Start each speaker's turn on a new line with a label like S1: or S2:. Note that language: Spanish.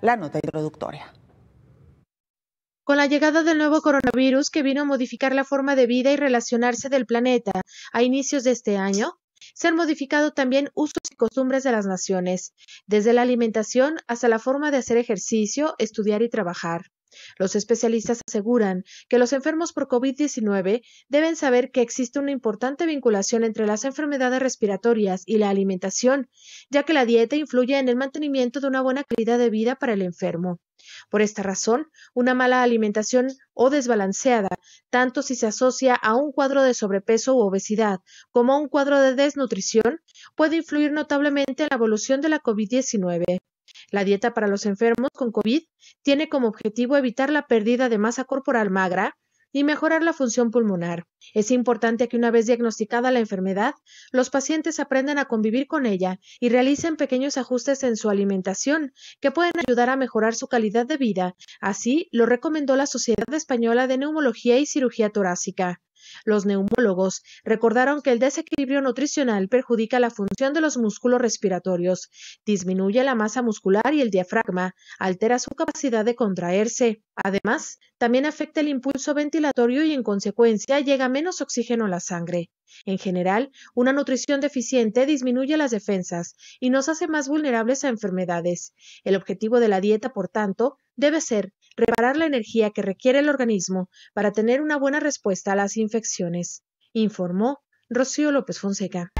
S1: la nota introductoria. Con la llegada del nuevo coronavirus que vino a modificar la forma de vida y relacionarse del planeta a inicios de este año, se han modificado también usos y costumbres de las naciones, desde la alimentación hasta la forma de hacer ejercicio, estudiar y trabajar. Los especialistas aseguran que los enfermos por COVID-19 deben saber que existe una importante vinculación entre las enfermedades respiratorias y la alimentación, ya que la dieta influye en el mantenimiento de una buena calidad de vida para el enfermo. Por esta razón, una mala alimentación o desbalanceada, tanto si se asocia a un cuadro de sobrepeso u obesidad como a un cuadro de desnutrición, puede influir notablemente en la evolución de la COVID-19. La dieta para los enfermos con COVID tiene como objetivo evitar la pérdida de masa corporal magra y mejorar la función pulmonar. Es importante que una vez diagnosticada la enfermedad, los pacientes aprendan a convivir con ella y realicen pequeños ajustes en su alimentación que pueden ayudar a mejorar su calidad de vida. Así lo recomendó la Sociedad Española de Neumología y Cirugía Torácica. Los neumólogos recordaron que el desequilibrio nutricional perjudica la función de los músculos respiratorios, disminuye la masa muscular y el diafragma, altera su capacidad de contraerse. Además, también afecta el impulso ventilatorio y en consecuencia llega menos oxígeno a la sangre. En general, una nutrición deficiente disminuye las defensas y nos hace más vulnerables a enfermedades. El objetivo de la dieta, por tanto, debe ser reparar la energía que requiere el organismo para tener una buena respuesta a las infecciones, informó Rocío López Fonseca.